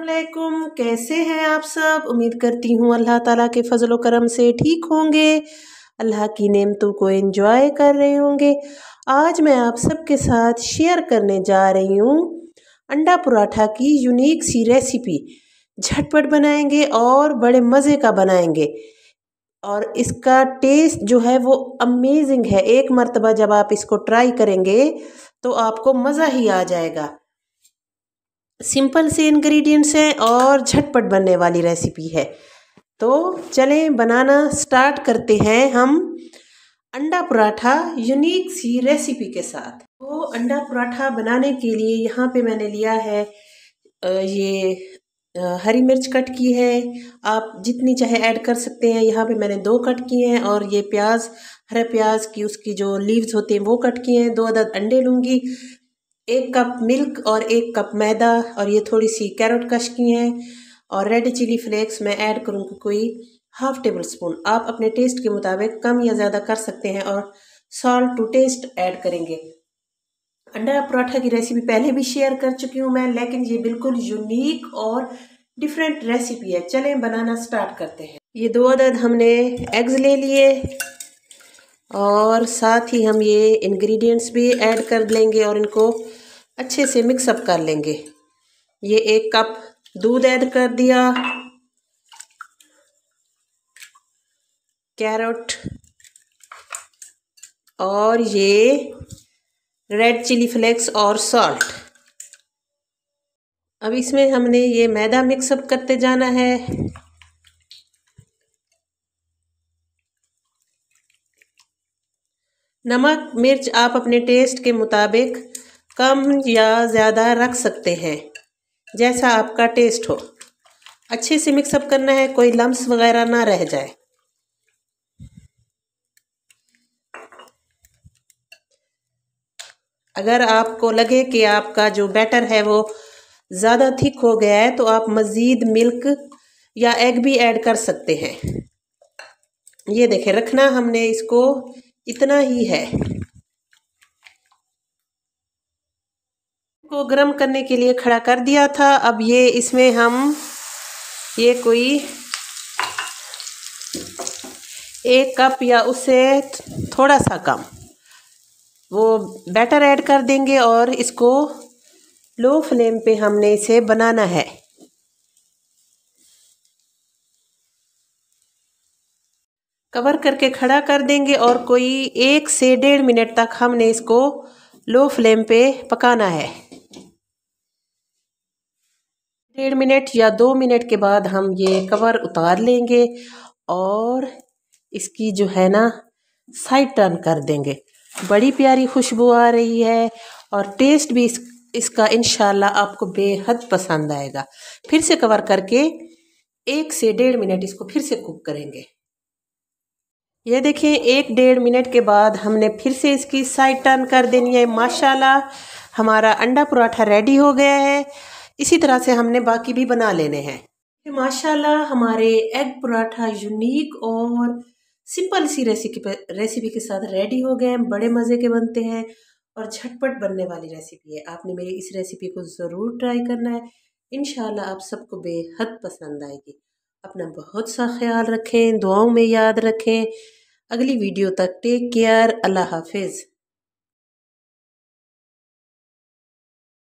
असलकुम कैसे हैं आप सब उम्मीद करती हूँ अल्लाह ताला के फजल करम से ठीक होंगे अल्लाह की नेमतों को एंजॉय कर रहे होंगे आज मैं आप सबके साथ शेयर करने जा रही हूँ अंडा पराठा की यूनिक सी रेसिपी झटपट बनाएंगे और बड़े मज़े का बनाएंगे और इसका टेस्ट जो है वो अमेजिंग है एक मरतबा जब आप इसको ट्राई करेंगे तो आपको मज़ा ही आ जाएगा सिंपल से इंग्रेडिएंट्स हैं और झटपट बनने वाली रेसिपी है तो चलें बनाना स्टार्ट करते हैं हम अंडा पराठा यूनिक सी रेसिपी के साथ तो अंडा पराठा बनाने के लिए यहाँ पे मैंने लिया है ये हरी मिर्च कट की है आप जितनी चाहे ऐड कर सकते हैं यहाँ पे मैंने दो कट किए हैं और ये प्याज हरे प्याज की उसकी जो लीव्स होते हैं वो कट किए हैं दो अदद अंडे लूँगी एक कप मिल्क और एक कप मैदा और ये थोड़ी सी कैरेट कश की है और रेड चिली फ्लेक्स मैं ऐड करूँगी कोई हाफ़ टेबल स्पून आप अपने टेस्ट के मुताबिक कम या ज़्यादा कर सकते हैं और सॉल्ट टू टेस्ट ऐड करेंगे अंडा पराठा की रेसिपी पहले भी शेयर कर चुकी हूँ मैं लेकिन ये बिल्कुल यूनिक और डिफरेंट रेसिपी है चलें बनाना स्टार्ट करते हैं ये दो अदद हमने एग्ज़ ले लिए और साथ ही हम ये इंग्रेडिएंट्स भी ऐड कर लेंगे और इनको अच्छे से मिक्सअप कर लेंगे ये एक कप दूध ऐड कर दिया कैरट और ये रेड चिली फ्लेक्स और सॉल्ट अब इसमें हमने ये मैदा मिक्सअप करते जाना है नमक मिर्च आप अपने टेस्ट के मुताबिक कम या ज़्यादा रख सकते हैं जैसा आपका टेस्ट हो अच्छे से मिक्सअप करना है कोई लम्स वगैरह ना रह जाए अगर आपको लगे कि आपका जो बैटर है वो ज़्यादा थिक हो गया है तो आप मज़ीद मिल्क या एग भी ऐड कर सकते हैं ये देखें रखना हमने इसको इतना ही है गर्म करने के लिए खड़ा कर दिया था अब ये इसमें हम ये कोई एक कप या उससे थोड़ा सा कम वो बैटर ऐड कर देंगे और इसको लो फ्लेम पे हमने इसे बनाना है कवर करके खड़ा कर देंगे और कोई एक से डेढ़ मिनट तक हमने इसको लो फ्लेम पे पकाना है डेढ़ मिनट या दो मिनट के बाद हम ये कवर उतार लेंगे और इसकी जो है ना साइड टर्न कर देंगे बड़ी प्यारी खुशबू आ रही है और टेस्ट भी इस इसका इन आपको बेहद पसंद आएगा फिर से कवर करके एक से डेढ़ मिनट इसको फिर से कुक करेंगे ये देखें एक डेढ़ मिनट के बाद हमने फिर से इसकी साइड टर्न कर देनी है माशाल्लाह हमारा अंडा पराठा रेडी हो गया है इसी तरह से हमने बाकी भी बना लेने हैं माशाल्लाह हमारे एग पराठा यूनिक और सिंपल सी रेसिपी रेसिपी के साथ रेडी हो गए हैं बड़े मज़े के बनते हैं और झटपट बनने वाली रेसिपी है आपने मेरी इस रेसिपी को ज़रूर ट्राई करना है इन आप सबको बेहद पसंद आएगी अपना बहुत सा ख्याल रखें दुआओं में याद रखें अगली वीडियो तक टेक केयर अल्लाह हाफिज़